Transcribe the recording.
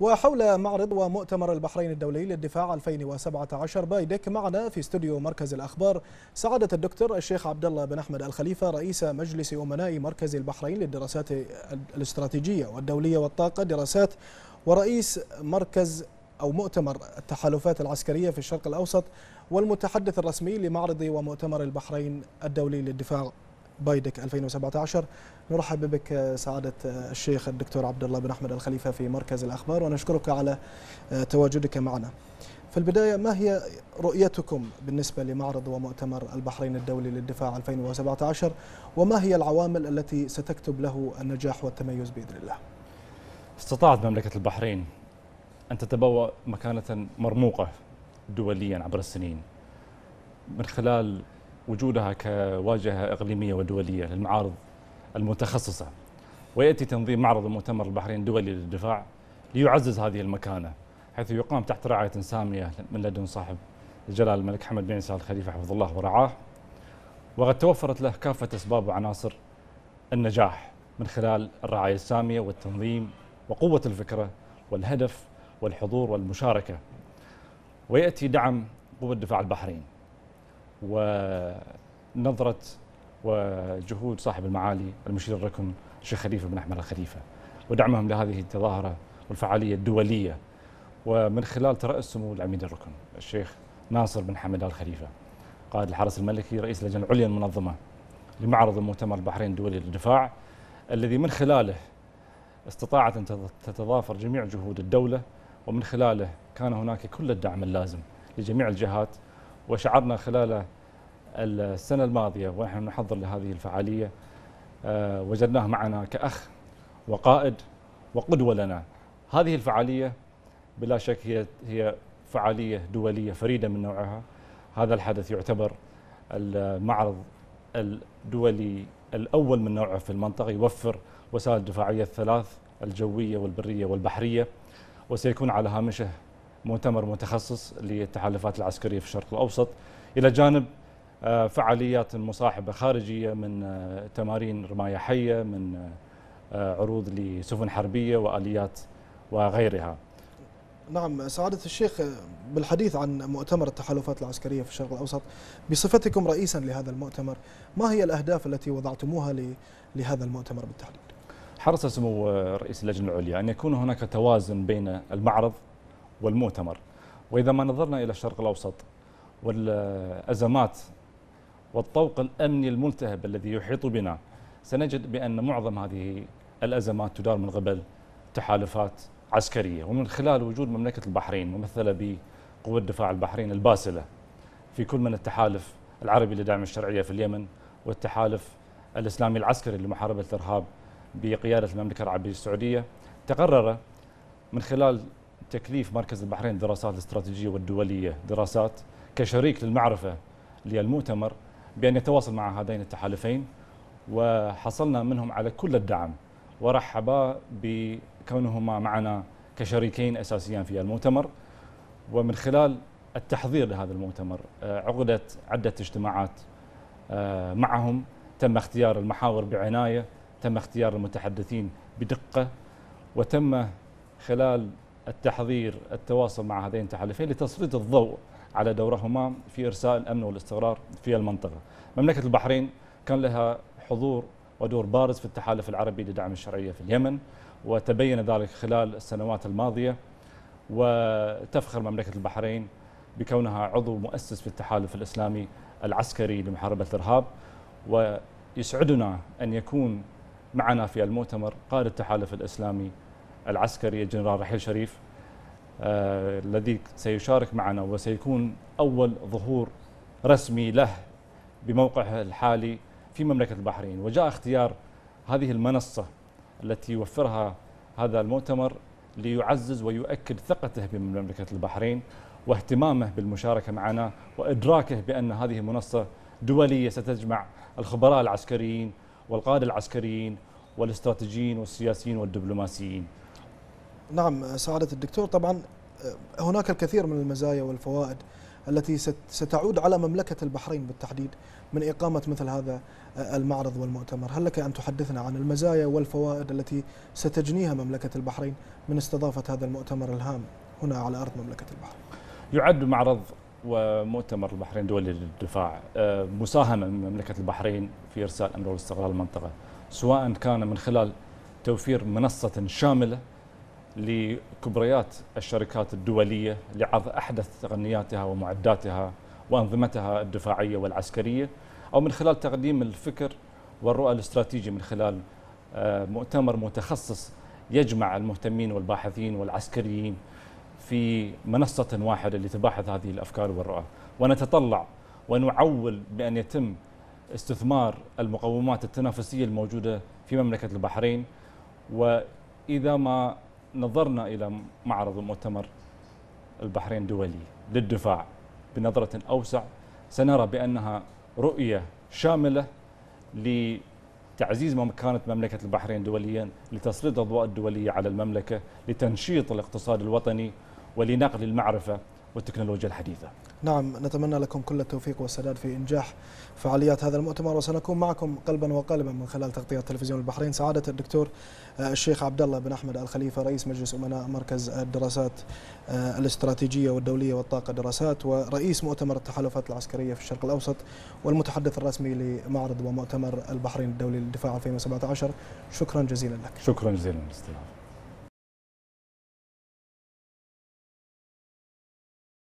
وحول معرض ومؤتمر البحرين الدولي للدفاع 2017 بايدك معنا في استوديو مركز الأخبار سعادة الدكتور الشيخ عبد الله بن أحمد الخليفة رئيس مجلس أمناء مركز البحرين للدراسات الاستراتيجية والدولية والطاقة دراسات ورئيس مركز أو مؤتمر التحالفات العسكرية في الشرق الأوسط والمتحدث الرسمي لمعرض ومؤتمر البحرين الدولي للدفاع بايدك 2017 نرحب بك سعادة الشيخ الدكتور عبد الله بن أحمد الخليفة في مركز الأخبار ونشكرك على تواجدك معنا في البداية ما هي رؤيتكم بالنسبة لمعرض ومؤتمر البحرين الدولي للدفاع 2017 وما هي العوامل التي ستكتب له النجاح والتميز بإذن الله استطاعت مملكة البحرين أن تتبوأ مكانة مرموقة دوليا عبر السنين من خلال وجودها كواجهة إقليمية ودولية للمعارض المتخصصة ويأتي تنظيم معرض المؤتمر البحرين الدولي للدفاع ليعزز هذه المكانة حيث يقام تحت رعاية سامية من لدن صاحب جلال الملك حمد بن عيسى الخليفة حفظ الله ورعاه وقد توفرت له كافة أسباب وعناصر النجاح من خلال الرعاية السامية والتنظيم وقوة الفكرة والهدف والحضور والمشاركة ويأتي دعم قوة دفاع البحرين ونظرة وجهود صاحب المعالي المشير الركن الشيخ خليفة بن أحمد الخليفة ودعمهم لهذه التظاهرة والفعالية الدولية ومن خلال ترأس سمو العميد الركن الشيخ ناصر بن حمد الخليفة قائد الحرس الملكي رئيس اللجنة العليا المنظمة لمعرض المؤتمر البحرين الدولي للدفاع الذي من خلاله استطاعت أن تتضافر جميع جهود الدولة ومن خلاله كان هناك كل الدعم اللازم لجميع الجهات وشعرنا خلال السنة الماضية ونحن نحضر لهذه الفعالية آه، وجدناه معنا كأخ وقائد وقدوة لنا هذه الفعالية بلا شك هي هي فعالية دولية فريدة من نوعها هذا الحدث يعتبر المعرض الدولي الأول من نوعه في المنطقة يوفر وسائل الدفاعية الثلاث الجوية والبرية والبحرية وسيكون على هامشه مؤتمر متخصص للتحالفات العسكرية في الشرق الأوسط إلى جانب آه، فعاليات مصاحبة خارجية من آه، تمارين رماية حية من آه، عروض لسفن حربية وآليات وغيرها نعم سعادة الشيخ بالحديث عن مؤتمر التحالفات العسكرية في الشرق الأوسط بصفتكم رئيسا لهذا المؤتمر ما هي الأهداف التي وضعتموها لهذا المؤتمر بالتحديد؟ حرص سمو رئيس اللجنة العليا أن يكون هناك توازن بين المعرض والمؤتمر وإذا ما نظرنا إلى الشرق الأوسط والأزمات والطوق الأمني الملتهب الذي يحيط بنا سنجد بأن معظم هذه الأزمات تدار من قبل تحالفات عسكرية ومن خلال وجود مملكة البحرين ممثلة بقوة دفاع البحرين الباسلة في كل من التحالف العربي لدعم الشرعية في اليمن والتحالف الإسلامي العسكري لمحاربة الإرهاب بقيادة المملكة العربية السعودية تقرر من خلال تكليف مركز البحرين للدراسات الاستراتيجية والدولية دراسات كشريك للمعرفة للمؤتمر بأن يتواصل مع هذين التحالفين وحصلنا منهم على كل الدعم ورحبا بكونهما معنا كشريكين أساسيين في المؤتمر ومن خلال التحضير لهذا المؤتمر آه، عقدت عدة اجتماعات آه، معهم تم اختيار المحاور بعناية تم اختيار المتحدثين بدقة وتم خلال التحضير التواصل مع هذين التحالفين لتسليط الضوء على دورهما في إرساء الأمن والاستقرار في المنطقة مملكة البحرين كان لها حضور ودور بارز في التحالف العربي لدعم الشرعية في اليمن وتبين ذلك خلال السنوات الماضية وتفخر مملكة البحرين بكونها عضو مؤسس في التحالف الإسلامي العسكري لمحاربة الإرهاب ويسعدنا أن يكون معنا في المؤتمر قائد التحالف الإسلامي العسكري الجنرال رحيل شريف آه، الذي سيشارك معنا وسيكون أول ظهور رسمي له بموقعه الحالي في مملكة البحرين وجاء اختيار هذه المنصة التي يوفرها هذا المؤتمر ليعزز ويؤكد ثقته بمملكة البحرين واهتمامه بالمشاركة معنا وإدراكه بأن هذه المنصة دولية ستجمع الخبراء العسكريين والقادة العسكريين والاستراتيجيين والسياسيين والدبلوماسيين نعم سعادة الدكتور طبعا هناك الكثير من المزايا والفوائد التي ستعود على مملكة البحرين بالتحديد من إقامة مثل هذا آه، المعرض والمؤتمر هل لك أن تحدثنا عن المزايا والفوائد التي ستجنيها مملكة البحرين من استضافة هذا المؤتمر الهام هنا على أرض مملكة البحرين يعد معرض ومؤتمر البحرين دولي للدفاع آه، مساهمة من مملكة البحرين في إرسال أمر واستقرار المنطقة سواء كان من خلال توفير منصة شاملة لكبريات الشركات الدولية لعرض أحدث تقنياتها ومعداتها وأنظمتها الدفاعية والعسكرية أو من خلال تقديم الفكر والرؤى الاستراتيجي من خلال آه، مؤتمر متخصص يجمع المهتمين والباحثين والعسكريين في منصة واحدة لتباحث هذه الأفكار والرؤى ونتطلع ونعول بأن يتم استثمار المقومات التنافسية الموجودة في مملكة البحرين وإذا ما نظرنا إلى معرض المؤتمر البحرين الدولي للدفاع بنظرة أوسع سنرى بأنها رؤية شاملة لتعزيز مكانة مملكة البحرين دوليا لتسليط الأضواء الدولية على المملكة لتنشيط الاقتصاد الوطني ولنقل المعرفة والتكنولوجيا الحديثة نعم نتمنى لكم كل التوفيق والسداد في إنجاح فعاليات هذا المؤتمر وسنكون معكم قلبا وقالبا من خلال تغطية تلفزيون البحرين سعادة الدكتور آه، الشيخ عبد الله بن أحمد الخليفة رئيس مجلس أمناء مركز الدراسات آه، الاستراتيجية والدولية والطاقة دراسات ورئيس مؤتمر التحالفات العسكرية في الشرق الأوسط والمتحدث الرسمي لمعرض ومؤتمر البحرين الدولي للدفاع 2017 شكرا جزيلا لك شكرا جزيلا للاستضافة